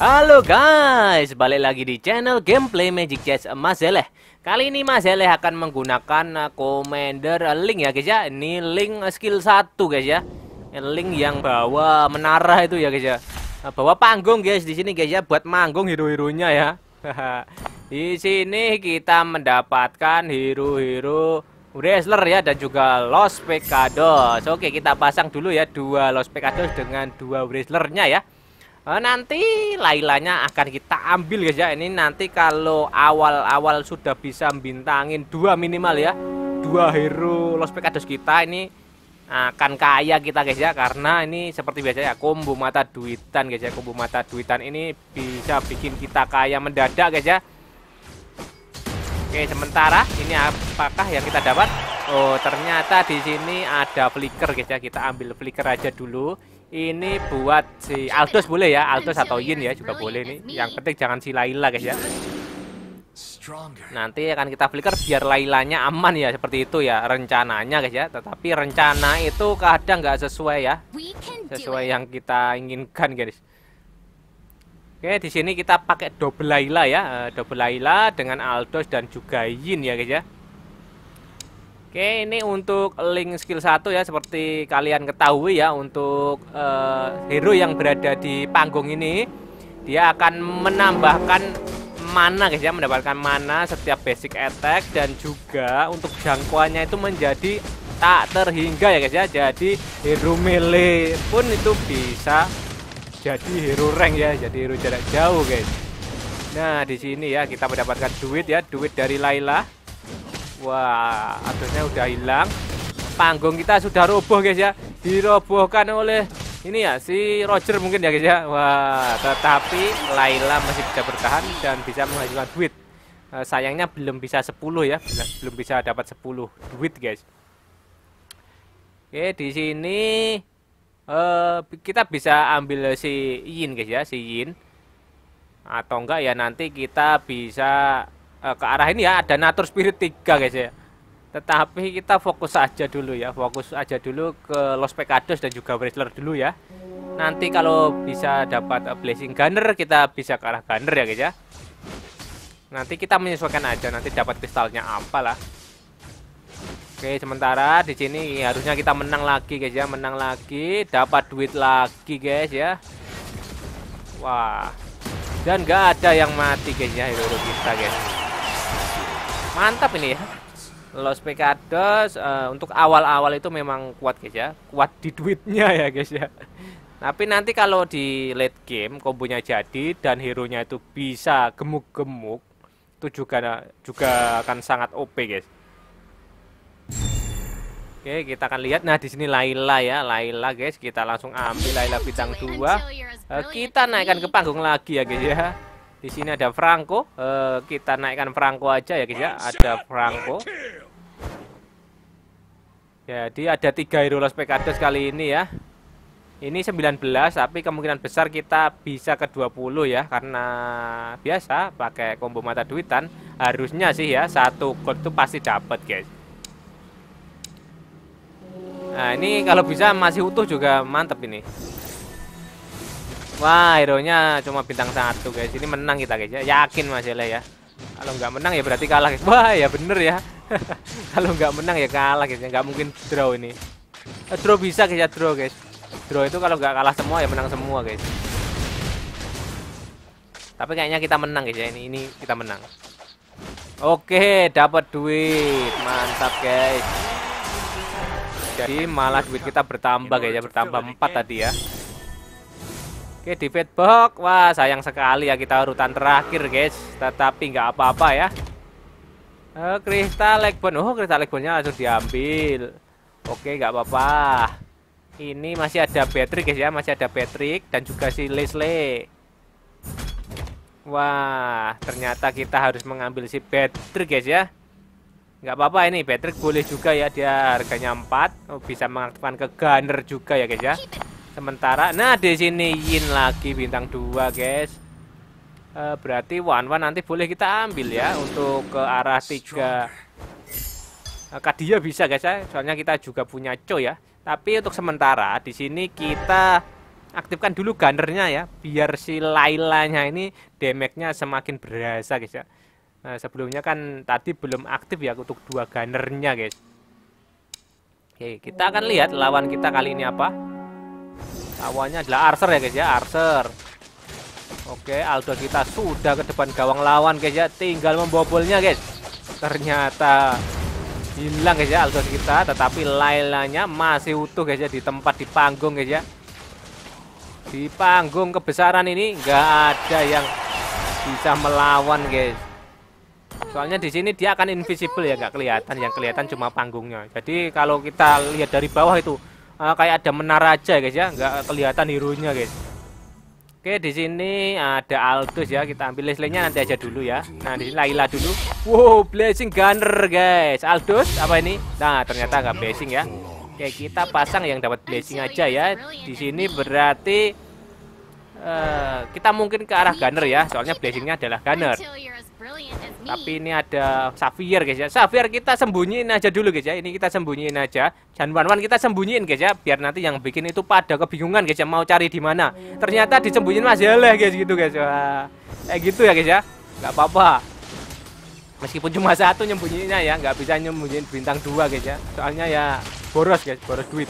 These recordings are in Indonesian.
Halo guys, balik lagi di channel gameplay Magic Chess Mas Zeleh Kali ini Mas Zeleh akan menggunakan uh, Commander uh, Link ya guys ya Ini Link uh, skill 1 guys ya Link yang bawa menara itu ya guys ya Bawa panggung guys di sini guys ya buat manggung hero-heronya ya Di sini kita mendapatkan hero-hero wrestler ya dan juga Los Pecados Oke kita pasang dulu ya dua Los Pecados dengan dua wrestlernya ya Eh, nanti Lailanya akan kita ambil guys ya ini nanti kalau awal-awal sudah bisa bintangin dua minimal ya dua hero Los Pecados kita ini akan kaya kita guys ya karena ini seperti biasa ya kombo mata duitan guys ya kombo mata duitan ini bisa bikin kita kaya mendadak guys ya Oke sementara ini apakah yang kita dapat Oh ternyata di sini ada flicker guys ya kita ambil flicker aja dulu ini buat si Aldous boleh ya, Aldous atau Yin ya juga boleh nih. Yang penting jangan si Laila guys ya. Nanti akan kita flicker biar Lailanya aman ya seperti itu ya rencananya guys ya. Tetapi rencana itu kadang nggak sesuai ya, sesuai yang kita inginkan guys. Oke, di sini kita pakai double Laila ya, eh, double Laila dengan Aldos dan juga Yin ya guys ya. Oke, ini untuk link skill 1 ya seperti kalian ketahui ya untuk uh, hero yang berada di panggung ini dia akan menambahkan mana guys ya, mendapatkan mana setiap basic attack dan juga untuk jangkauannya itu menjadi tak terhingga ya guys ya. Jadi hero melee pun itu bisa jadi hero rank ya, jadi hero jarak jauh guys. Nah, di sini ya kita mendapatkan duit ya, duit dari Laila Wah, adonnya udah hilang. Panggung kita sudah roboh guys ya. Dirobohkan oleh ini ya si Roger mungkin ya guys ya. Wah, tetapi Laila masih bisa bertahan dan bisa mengajukan duit. Eh, sayangnya belum bisa 10 ya, belum bisa dapat 10 duit guys. Oke, di sini uh, kita bisa ambil si Yin guys ya, si Yin. Atau enggak ya nanti kita bisa Eh, ke arah ini ya ada natur spirit 3 guys ya tetapi kita fokus aja dulu ya fokus aja dulu ke Los Pecados dan juga Wrestler dulu ya nanti kalau bisa dapat uh, eh, Blessing Gunner kita bisa ke arah Gunner ya guys ya nanti kita menyesuaikan aja nanti dapat kristalnya apa lah Oke sementara di sini harusnya kita menang lagi guys ya menang lagi dapat duit lagi guys ya Wah dan gak ada yang mati guys ya hero, -hero kita guys mantap ini ya Los Pecados uh, untuk awal-awal itu memang kuat guys ya kuat di duitnya ya guys ya tapi nanti kalau di late game kombonya jadi dan hero-nya itu bisa gemuk-gemuk itu juga juga akan sangat OP guys. Oke, kita akan lihat nah di sini Laila ya, Laila guys, kita langsung ambil Laila bintang 2. Eh, kita naikkan ke panggung lagi ya guys ya. Di sini ada Franco. Uh, kita naikkan Franco aja ya guys ya. Ada Franco. Jadi ada tiga hero Los Pecados kali ini ya. Ini 19 tapi kemungkinan besar kita bisa ke 20 ya karena biasa pakai combo mata duitan harusnya sih ya satu gold tuh pasti dapat guys. Nah, ini kalau bisa masih utuh juga mantep ini. Wah, hero-nya cuma bintang satu, guys. Ini menang kita, guys. Ya, yakin Mas Yele ya. Kalau nggak menang ya berarti kalah, guys. Wah, ya bener ya. Kalau nggak menang ya kalah, guys. Ya. Nggak mungkin draw ini. Eh, draw bisa, guys. Ya, draw, guys. Draw itu kalau nggak kalah semua ya menang semua, guys. Tapi kayaknya kita menang, guys. Ya, ini ini kita menang. Oke, dapat duit. Mantap, guys. Jadi malah duit kita bertambah, guys. Ya, bertambah 4 tadi ya. Oke di feedback Wah sayang sekali ya kita urutan terakhir guys Tetapi nggak apa-apa ya eh, oh, Kristal Legbon Oh kristal Legbonnya langsung diambil Oke nggak apa-apa Ini masih ada Patrick guys ya Masih ada Patrick dan juga si Leslie Wah ternyata kita harus mengambil si Patrick guys ya nggak apa-apa ini Patrick boleh juga ya dia harganya 4 oh, bisa mengaktifkan ke gunner juga ya guys ya sementara nah di sini Yin lagi bintang dua guys uh, berarti Wan Wan nanti boleh kita ambil ya untuk ke arah tiga e, eh, Kadia bisa guys ya soalnya kita juga punya Cho ya tapi untuk sementara di sini kita aktifkan dulu gunnernya ya biar si Lailanya ini damage-nya semakin berasa guys ya nah, sebelumnya kan tadi belum aktif ya untuk dua gunnernya guys oke kita akan lihat lawan kita kali ini apa Lawannya adalah Arser ya guys ya, Arser. Oke, Aldo kita sudah ke depan gawang lawan guys ya, tinggal membobolnya guys. Ternyata hilang guys ya Aldo kita, tetapi Lailanya masih utuh guys ya di tempat di panggung guys ya. Di panggung kebesaran ini nggak ada yang bisa melawan guys. Soalnya di sini dia akan invisible ya, nggak kelihatan. Yang kelihatan cuma panggungnya. Jadi kalau kita lihat dari bawah itu uh, kayak ada menara aja guys ya, nggak kelihatan hirunya guys. Oke, di sini ada Aldus ya. Kita ambil leslenya nanti aja dulu ya. Nah, di sini Laila dulu. Wow, blessing gunner guys. Aldus apa ini? Nah, ternyata nggak blessing ya. Oke, kita pasang yang dapat blessing aja ya. Di sini berarti uh, kita mungkin ke arah gunner ya. Soalnya blessingnya adalah gunner. Tapi ini ada Xavier guys ya. Xavier kita sembunyiin aja dulu guys ya. Ini kita sembunyiin aja. Dan wan-wan kita sembunyiin guys ya. Biar nanti yang bikin itu pada kebingungan guys ya. Mau cari di mana. Ternyata disembunyiin Mas Yeleh guys gitu guys. ya Kayak gitu ya guys ya. Gak apa-apa. Meskipun cuma satu nyembunyinya ya. Gak bisa nyembunyiin bintang dua guys ya. Soalnya ya boros guys. Boros duit.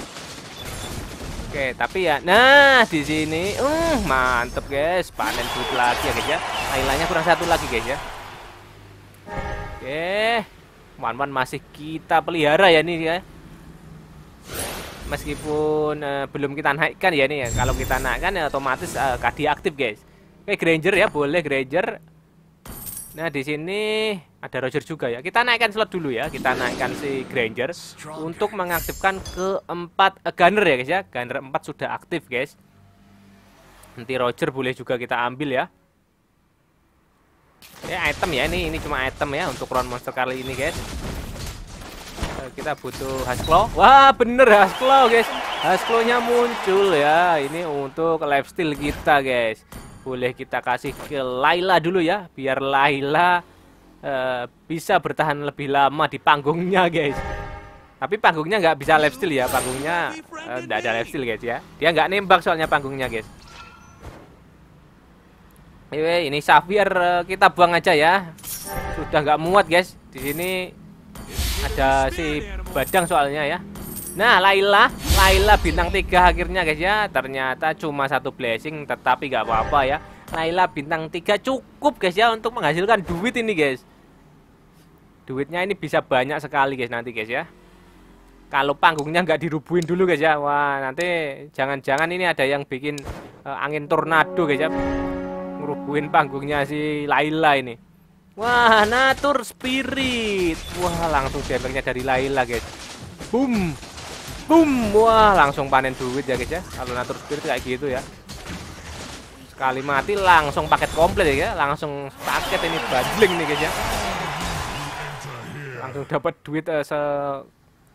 Oke, tapi ya, nah di sini, uh, mantep guys, panen duit lagi ya guys ya. Ailanya kurang satu lagi guys ya. Oke. Wan-wan masih kita pelihara ya nih ya. Meskipun uh, belum kita naikkan ya nih ya. Kalau kita naikkan ya otomatis uh, kadi aktif, guys. Oke, Granger ya, boleh Granger. Nah, di sini ada Roger juga ya. Kita naikkan slot dulu ya. Kita naikkan si Granger untuk mengaktifkan keempat uh, gunner ya, guys ya. Gunner empat sudah aktif, guys. Nanti Roger boleh juga kita ambil ya ya item ya ini ini cuma item ya untuk round monster kali ini guys eh, kita butuh hasclaw wah bener hasclaw guys nya muncul ya ini untuk live still kita guys boleh kita kasih ke Laila dulu ya biar Laila uh, bisa bertahan lebih lama di panggungnya guys tapi panggungnya nggak bisa live still ya panggungnya uh, nggak ada still guys ya dia nggak nembak soalnya panggungnya guys Ewe, ini Safir eh, kita buang aja ya. Sudah nggak muat, guys. Di sini ada si Badang soalnya ya. Nah, Laila, Laila bintang tiga akhirnya guys ya. Ternyata cuma satu blessing tetapi nggak apa-apa ya. Laila bintang tiga cukup guys ya untuk menghasilkan duit ini, guys. Duitnya ini bisa banyak sekali guys nanti guys ya. Kalau panggungnya nggak dirubuhin dulu guys ya. Wah, nanti jangan-jangan ini ada yang bikin uh, angin tornado guys ya ngerubuhin panggungnya si Laila ini wah natur spirit wah langsung damage dari Laila guys boom boom wah langsung panen duit ya guys ya kalau natur spirit kayak gitu ya sekali mati langsung paket komplit ya langsung paket ini bajling nih guys ya langsung dapat duit uh, se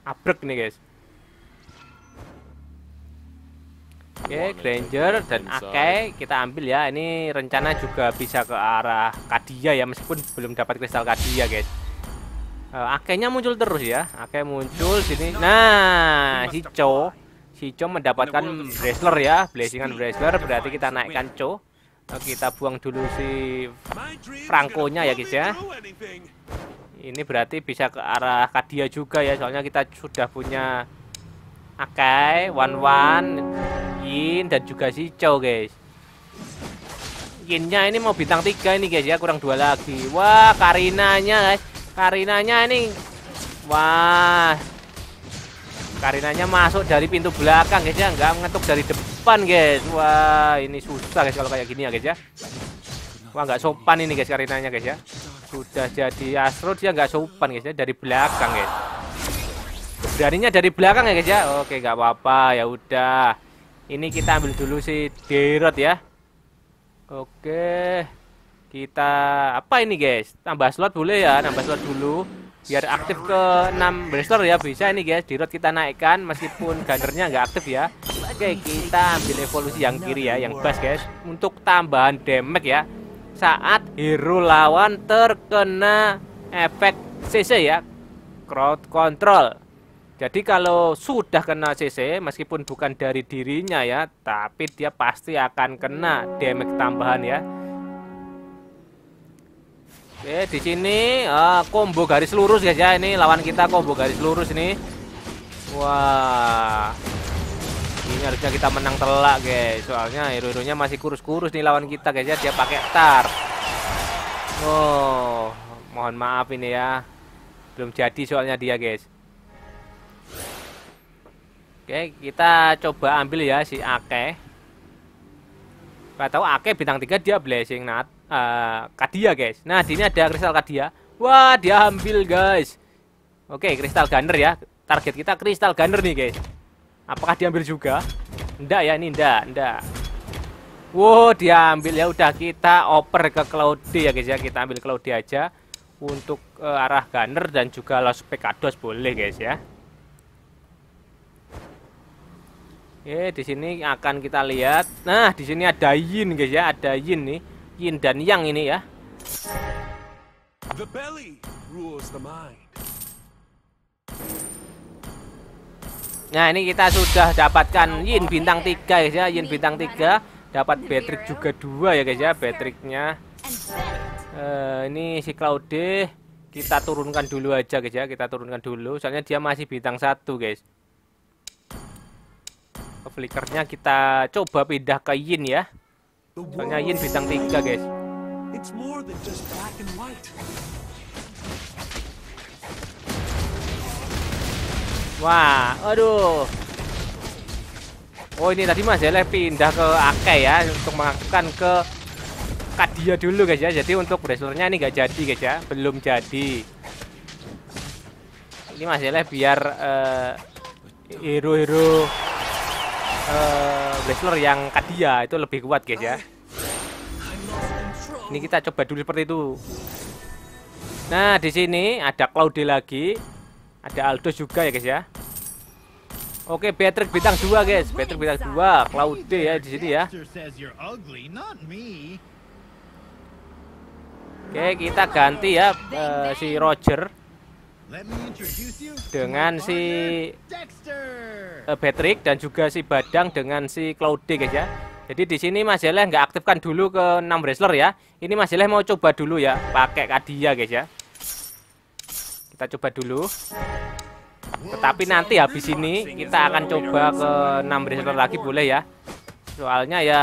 abrek nih guys Oke, okay, Granger dan Ake kita ambil ya. Ini rencana juga bisa ke arah Kadia ya, meskipun belum dapat kristal Kadia, guys. Uh, Akenya muncul terus ya. Ake muncul sini. Nah, si Cho, si Cho mendapatkan Braceler ya, Blazingan Braceler. Berarti kita naikkan Co. Eh, kita buang dulu si Frankonya ya, guys ya. Ini berarti bisa ke arah Kadia juga ya, soalnya kita sudah punya Ake, One One. Yin dan juga si Chow guys Yinnya ini mau bintang tiga ini guys ya kurang dua lagi wah Karinanya guys Karinanya ini wah Karinanya masuk dari pintu belakang guys ya nggak mengetuk dari depan guys wah ini susah guys kalau kayak gini ya guys ya wah nggak sopan ini guys Karinanya guys ya sudah jadi Astro dia ya. nggak sopan guys ya dari belakang guys beraninya dari belakang ya guys ya oke nggak apa-apa ya udah ini kita ambil dulu si Derot ya oke kita apa ini guys tambah slot boleh ya tambah slot dulu biar aktif ke 6 bracelet ya bisa ini guys dirot kita naikkan meskipun gunnernya nggak aktif ya oke kita ambil evolusi yang kiri ya yang bass guys untuk tambahan damage ya saat hero lawan terkena efek CC ya crowd control jadi kalau sudah kena CC meskipun bukan dari dirinya ya, tapi dia pasti akan kena damage tambahan ya. Oke, di sini ah, combo garis lurus guys ya. Ini lawan kita combo garis lurus ini. Wah. Ini harusnya kita menang telak guys. Soalnya hero-heronya masih kurus-kurus nih lawan kita guys ya. Dia pakai tar. Oh, mohon maaf ini ya. Belum jadi soalnya dia guys. Oke, kita coba ambil ya si Ake. Gak tahu Ake bintang 3 dia blessing nat uh, Kadia, guys. Nah, di sini ada kristal Kadia. Wah, dia ambil, guys. Oke, kristal gunner ya. Target kita kristal gunner nih, guys. Apakah diambil juga? Ndak ya, ini ndak, ndak. Wow, dia ambil ya udah kita oper ke Claudia ya guys ya. Kita ambil Claudia aja untuk uh, arah gunner dan juga Los Pecados boleh guys ya. Oke, di sini akan kita lihat. Nah, di sini ada yin guys ya, ada yin nih. Yin dan yang ini ya. Nah, ini kita sudah dapatkan yin bintang 3 guys ya, yin bintang 3, dapat Patrick juga dua ya guys ya, Patricknya. Uh, eh, ini si Claude kita turunkan dulu aja guys ya, kita turunkan dulu soalnya dia masih bintang satu, guys ke flickernya kita coba pindah ke Yin ya soalnya Yin bintang tiga guys Wah, aduh. Oh ini tadi Mas ya pindah ke Ake ya untuk melakukan ke Kadia dulu guys ya. Jadi untuk wrestlernya ini gak jadi guys ya, belum jadi. Ini masih biar eh, hero-hero uh, uh, yang Kadia itu lebih kuat guys ya ini kita coba dulu seperti itu nah di sini ada Claude lagi ada Aldo juga ya guys ya Oke, Patrick bintang dua guys. Patrick bintang dua, Claude ya di sini ya. Oke, kita ganti ya uh, si Roger dengan si uh, Patrick dan juga si Badang dengan si Claude guys ya. Jadi di sini Mas Jeleh nggak aktifkan dulu ke 6 wrestler ya. Ini Mas Jeleh mau coba dulu ya, pakai Kadia guys ya. Kita coba dulu. Tetapi nanti habis ini kita akan coba ke 6 wrestler lagi boleh ya. Soalnya ya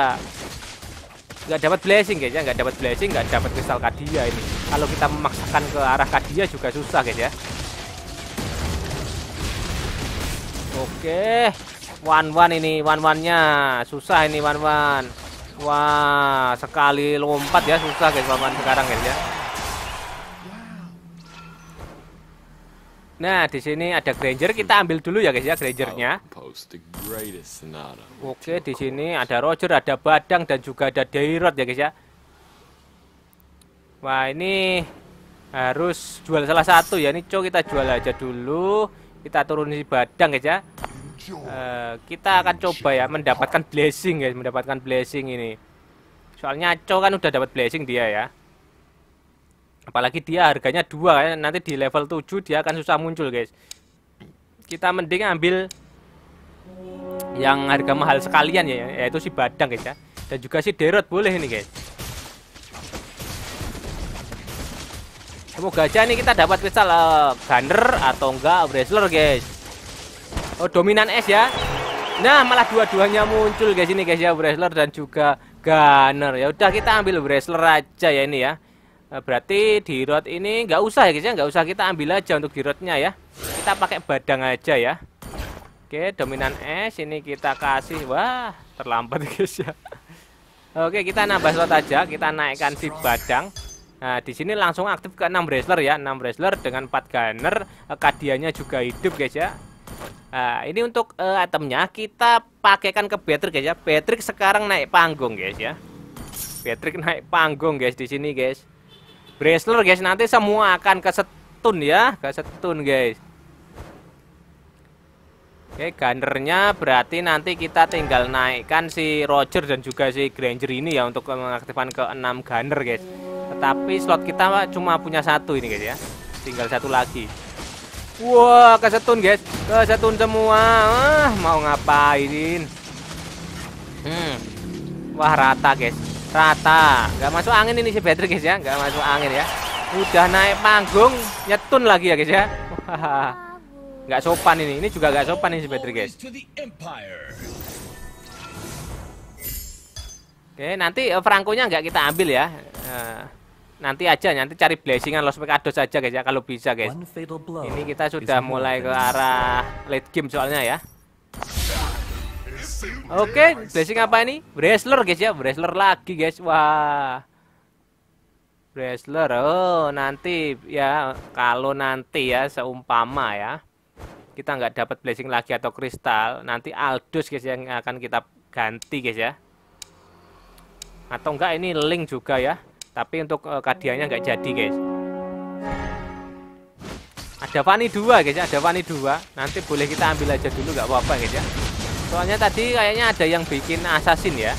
nggak dapat blessing guys ya, nggak dapat blessing, nggak dapat kristal Kadia ini. Kalau kita memaksakan ke arah Kadia juga susah guys ya. Oke. One one ini one one nya susah ini one one. Wah sekali lompat ya susah guys one one sekarang guys ya. Nah di sini ada Granger kita ambil dulu ya guys ya Grangernya. Oke di sini ada Roger ada Badang dan juga ada Dairot ya guys ya. Wah ini harus jual salah satu ya ini cow kita jual aja dulu kita turun di Badang guys ya uh, kita akan coba ya mendapatkan blessing guys, ya, mendapatkan blessing ini. Soalnya Cho kan udah dapat blessing dia ya. Apalagi dia harganya dua ya, nanti di level 7 dia akan susah muncul guys. Kita mending ambil yang harga mahal sekalian ya, yaitu si badang guys ya. Dan juga si derot boleh ini guys. Semoga aja nih kita dapat misal uh, eh, gunner atau enggak wrestler guys oh, dominan S ya nah malah dua-duanya muncul guys ini guys ya wrestler dan juga gunner ya udah kita ambil wrestler aja ya ini ya eh, berarti di rod ini nggak usah ya guys ya nggak usah kita ambil aja untuk di rodnya ya kita pakai badang aja ya oke dominan S ini kita kasih wah terlambat guys ya oke kita nambah slot aja kita naikkan si badang Nah, di sini langsung aktif ke 6 wrestler ya, 6 wrestler dengan 4 gunner, eh, kadiannya juga hidup guys ya. Nah, ini untuk uh, eh, itemnya kita pakaikan ke Patrick guys ya. Patrick sekarang naik panggung guys ya. Patrick naik panggung guys di sini guys. Bracelet guys nanti semua akan ke setun ya, ke setun guys. Oke, gunnernya berarti nanti kita tinggal naikkan si Roger dan juga si Granger ini ya untuk mengaktifkan ke 6 gunner guys. Tetapi slot kita cuma punya satu ini guys ya. Tinggal satu lagi. Wah, wow, kesetun guys, kesetun semua. Ah, mau ngapain? Hmm. Wah rata guys, rata. Gak masuk angin ini si Patrick guys ya, gak masuk angin ya. Udah naik panggung, nyetun lagi ya guys ya. Gak sopan ini, ini juga gak sopan ini si Patrick guys. Oke, nanti eh, Frankonya nggak kita ambil ya. Eh nanti aja nanti cari blessingan Los Pecados aja guys ya kalau bisa guys ini kita sudah mulai ke arah late game soalnya ya oke okay, blessing apa ini Wrestler guys ya Wrestler lagi guys wah Wrestler oh nanti ya kalau nanti ya seumpama ya kita nggak dapat blessing lagi atau kristal nanti Aldus guys yang akan kita ganti guys ya atau enggak ini link juga ya tapi untuk uh, eh, kadiannya nggak jadi, guys. Ada Fani dua guys. Ya. Ada Fani dua Nanti boleh kita ambil aja dulu nggak apa-apa, guys ya. Soalnya tadi kayaknya ada yang bikin assassin ya.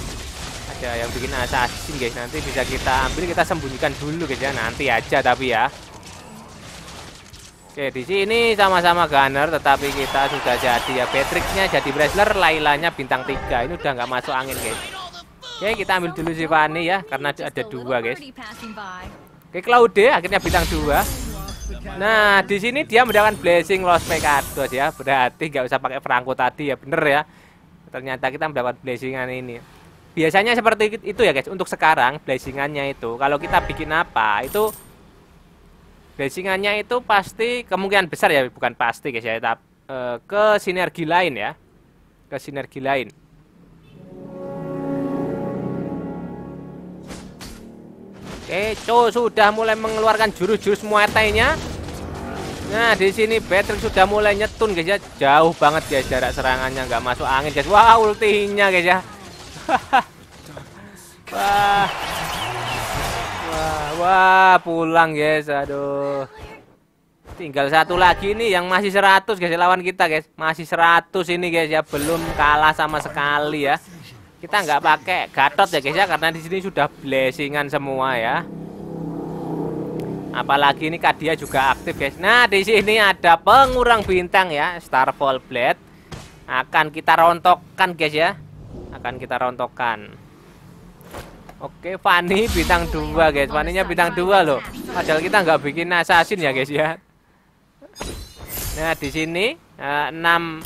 Ada yang bikin assassin, guys. Nanti bisa kita ambil, kita sembunyikan dulu, guys ya. Nanti aja tapi ya. Oke, di sini sama-sama gunner tetapi kita sudah jadi ya Patricknya jadi wrestler, Lailanya bintang tiga Ini udah nggak masuk angin, guys. Oke, kita ambil dulu Sivani ya, karena ada dua guys. Oke, Claude akhirnya bintang dua. Nah, di sini dia mendapatkan blessing Los Pecados ya. Berarti nggak usah pakai perangko tadi ya, bener ya. Ternyata kita mendapat blessingan ini. Biasanya seperti itu ya guys. Untuk sekarang blessingannya itu, kalau kita bikin apa itu blessingannya itu pasti kemungkinan besar ya, bukan pasti guys ya, tapi eh, ke sinergi lain ya ke sinergi lain. Keco sudah mulai mengeluarkan jurus-jurus muatainya. Nah, di sini Patrick sudah mulai nyetun guys ya. Jauh banget guys jarak serangannya nggak masuk angin guys. Wah, ultinya guys ya. wah. Wah, wah, pulang guys. Aduh. Tinggal satu lagi nih yang masih 100 guys ya, lawan kita guys. Masih 100 ini guys ya, belum kalah sama sekali ya. Kita nggak pakai Gatot ya guys ya karena di sini sudah blessingan semua ya. Apalagi ini Kadia juga aktif guys. Nah, di sini ada pengurang bintang ya, Starfall Blade. Akan kita rontokkan guys ya. Akan kita rontokkan. Oke, Fanny bintang dua guys. Fanny-nya bintang dua loh. Padahal kita nggak bikin assassin ya guys ya. Nah, di sini eh, enam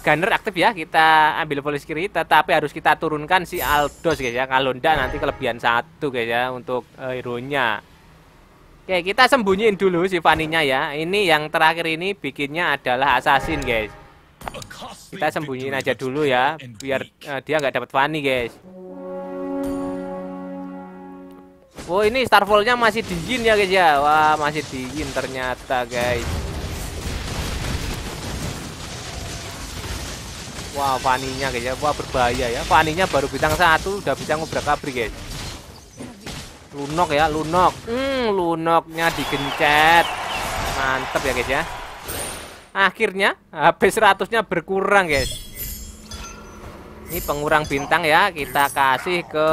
Gunner aktif ya kita ambil polis kiri tetapi harus kita turunkan si Aldos guys ya kalau ndak nanti kelebihan satu guys ya untuk uh, eh, hero nya Oke kita sembunyiin dulu si Vaninya ya ini yang terakhir ini bikinnya adalah assassin guys kita sembunyiin aja dulu ya biar uh, dia nggak dapat Vani guys Oh ini starfallnya masih dingin ya guys ya Wah masih dingin ternyata guys Wah, Vaninya guys ya. Wah, berbahaya ya. Vaninya baru bintang satu udah bisa ngobrak-abrik guys. Lunok ya, Lunok. Hmm, Lunoknya digencet. Mantap ya guys ya. Akhirnya HP 100-nya berkurang guys. Ini pengurang bintang ya, kita kasih ke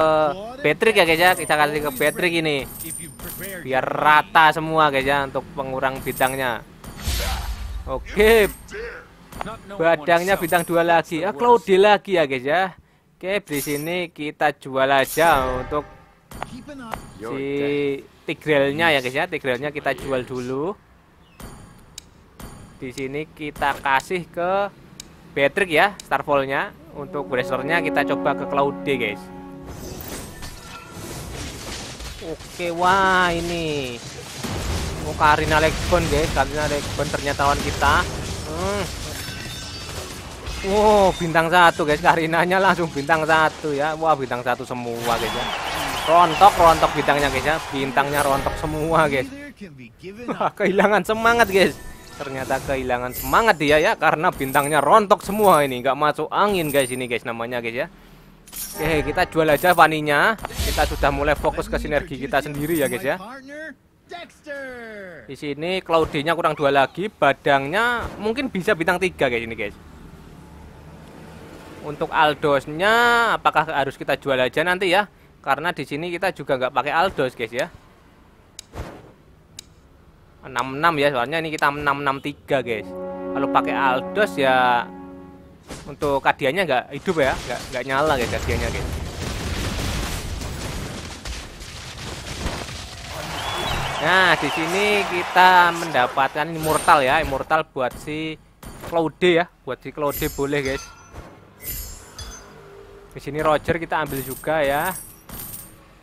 Patrick ya guys ya. Kita kasih ke Patrick ini. Biar rata semua guys ya untuk pengurang bintangnya. Oke. Okay. Badangnya bintang dua lagi. Ah, Cloudy lagi ya, guys ya. Oke, di sini kita jual aja untuk si tigrelnya ya, guys ya. Tigrelnya kita jual dulu. Di sini kita kasih ke Patrick ya, Starfallnya. Untuk Bracernya kita coba ke Claude guys. Oke, wah ini. Oh, Karina Legbon, guys. Karina Legbon ternyata lawan kita. Hmm. Wow, oh, bintang satu guys. Karinanya langsung bintang satu ya. Wah, bintang satu semua guys ya. Rontok, rontok bintangnya guys ya. Bintangnya rontok semua guys. kehilangan semangat guys. Ternyata kehilangan semangat dia ya karena bintangnya rontok semua ini. Nggak masuk angin guys ini guys namanya guys ya. Oke, kita jual aja paninya. Kita sudah mulai fokus ke sinergi kita sendiri ya guys ya. Di sini Claudinya kurang dua lagi, badangnya mungkin bisa bintang tiga guys ini guys. Untuk aldosnya apakah harus kita jual aja nanti ya? Karena di sini kita juga nggak pakai aldos guys ya. 66 ya soalnya ini kita 663 guys. Kalau pakai aldos ya untuk kadiannya nggak hidup ya, nggak nggak nyala guys kadiannya guys. Nah, di sini kita mendapatkan immortal ya, immortal buat si Claude ya, buat si Claude boleh guys. Di sini Roger kita ambil juga ya.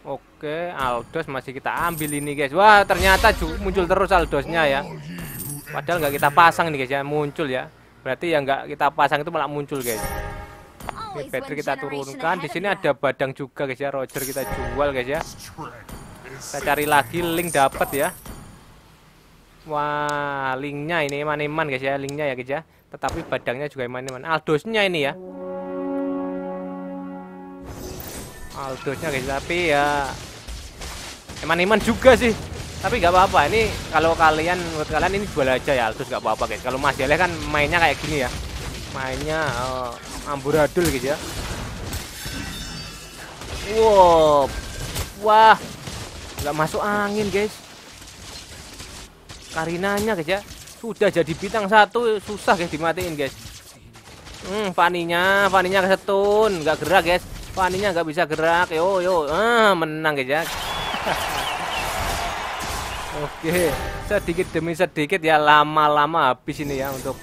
Oke, Aldos masih kita ambil ini guys. Wah, ternyata muncul terus Aldosnya ya. Padahal nggak kita pasang nih guys ya, muncul ya. Berarti yang nggak kita pasang itu malah muncul guys. Ini Patrick kita turunkan. Di sini ya. ada badang juga guys ya, Roger kita jual guys ya. Kita cari lagi link dapat ya. Wah, linknya ini eman guys ya, linknya ya guys ya. Tetapi badangnya juga eman-eman. Aldosnya ini ya. Aldosnya guys, tapi ya eman-eman juga sih. Tapi nggak apa-apa. Ini kalau kalian menurut kalian ini jual aja ya Aldos nggak apa-apa guys. Kalau Mas Jaleh kan mainnya kayak gini ya. Mainnya uh, amburadul gitu ya. Wow. Wah. Nggak masuk angin guys. Karinanya guys ya. Sudah jadi bintang satu susah guys dimatiin guys. Hmm, Vaninya paninya kesetun, nggak gerak guys. Paninya nggak bisa gerak. Yo yo, ah, menang ya. Oke, sedikit demi sedikit ya lama-lama habis ini ya untuk.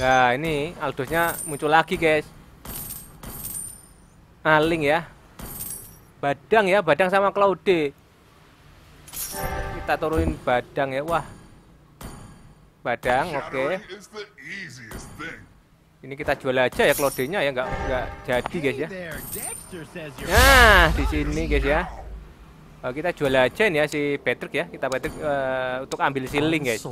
Nah ini Aldosnya muncul lagi guys. Aling ya. Badang ya, Badang sama Claude. Kita turunin Badang ya. Wah. Badang, oke. Okay. Ini kita jual aja ya klodenya ya nggak nggak jadi guys ya. Nah di sini guys ya. Oh, kita jual aja nih ya si Patrick ya. Kita Patrick uh, untuk ambil siling guys.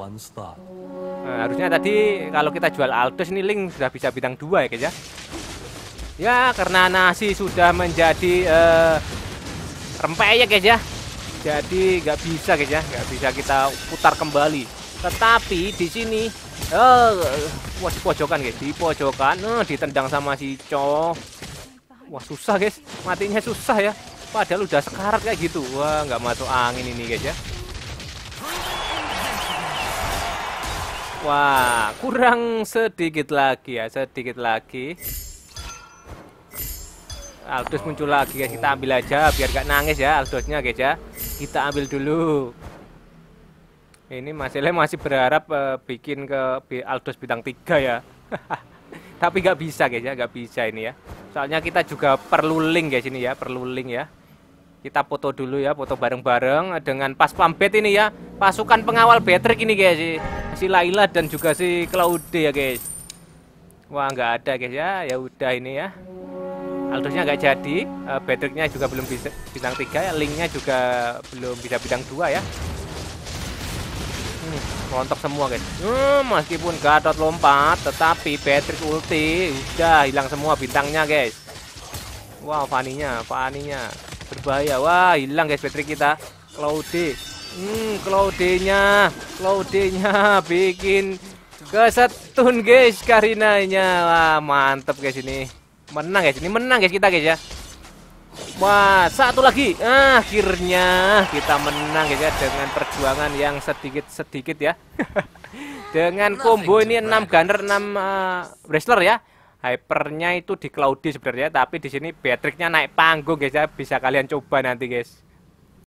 Nah, harusnya tadi kalau kita jual altus ini link sudah bisa bintang dua ya guys ya. Ya karena nasi sudah menjadi uh, rempeyek guys ya. Jadi nggak bisa guys ya, nggak bisa kita putar kembali. Tetapi di sini eh wah di pojokan guys, di pojokan eh, ditendang sama si cow. Wah susah guys, matinya susah ya. Padahal udah sekarat kayak gitu. Wah nggak masuk angin ini guys ya. Wah kurang sedikit lagi ya, sedikit lagi. Aldous muncul lagi guys, kita ambil aja biar gak nangis ya Aldosnya guys ya. Kita ambil dulu ini masih Ele masih berharap uh, bikin ke Aldos bintang 3 ya tapi nggak bisa guys ya nggak bisa ini ya soalnya kita juga perlu link guys ini ya perlu link ya kita foto dulu ya foto bareng-bareng dengan pas pambet ini ya pasukan pengawal Patrick ini guys si Laila dan juga si Claude ya guys wah nggak ada guys ya ya udah ini ya Aldosnya nggak jadi, uh, eh, Patricknya juga belum bisa bintang 3 ya, Linknya juga belum bisa bintang 2 ya Nih, rontok semua guys. Hmm, meskipun Gadot lompat, tetapi Patrick ulti udah hilang semua bintangnya guys. Wow, Faninya, Faninya berbahaya. Wah, hilang guys Patrick kita. Claude, Hmm, Claude nya Claude nya bikin kesetun guys Karinanya. Wah, mantep guys ini. Menang guys, ini menang guys kita guys ya. Wah, satu lagi. akhirnya kita menang ya dengan perjuangan yang sedikit-sedikit ya. dengan combo ini 6 gunner 6 uh, eh, wrestler ya. Hypernya itu di claudia sebenarnya, tapi di sini Beatrixnya naik panggung guys ya. Bisa kalian coba nanti guys.